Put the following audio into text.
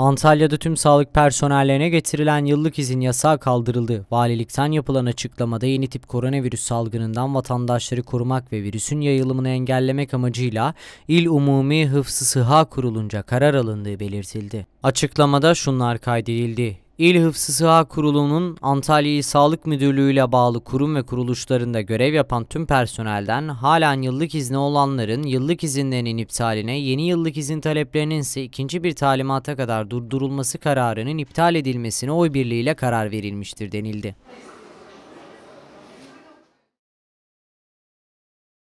Antalya'da tüm sağlık personellerine getirilen yıllık izin yasağı kaldırıldı. Valilikten yapılan açıklamada yeni tip koronavirüs salgınından vatandaşları korumak ve virüsün yayılımını engellemek amacıyla İl Umumi Hıfzı Sıha Kurulu'nca karar alındığı belirtildi. Açıklamada şunlar kaydedildi. İl Hıfzı Sıha Kurulu'nun Antalya Sağlık Müdürlüğü ile bağlı kurum ve kuruluşlarında görev yapan tüm personelden halen yıllık izni olanların yıllık izinlerinin iptaline, yeni yıllık izin taleplerinin ise ikinci bir talimata kadar durdurulması kararının iptal edilmesine oy birliğiyle karar verilmiştir denildi.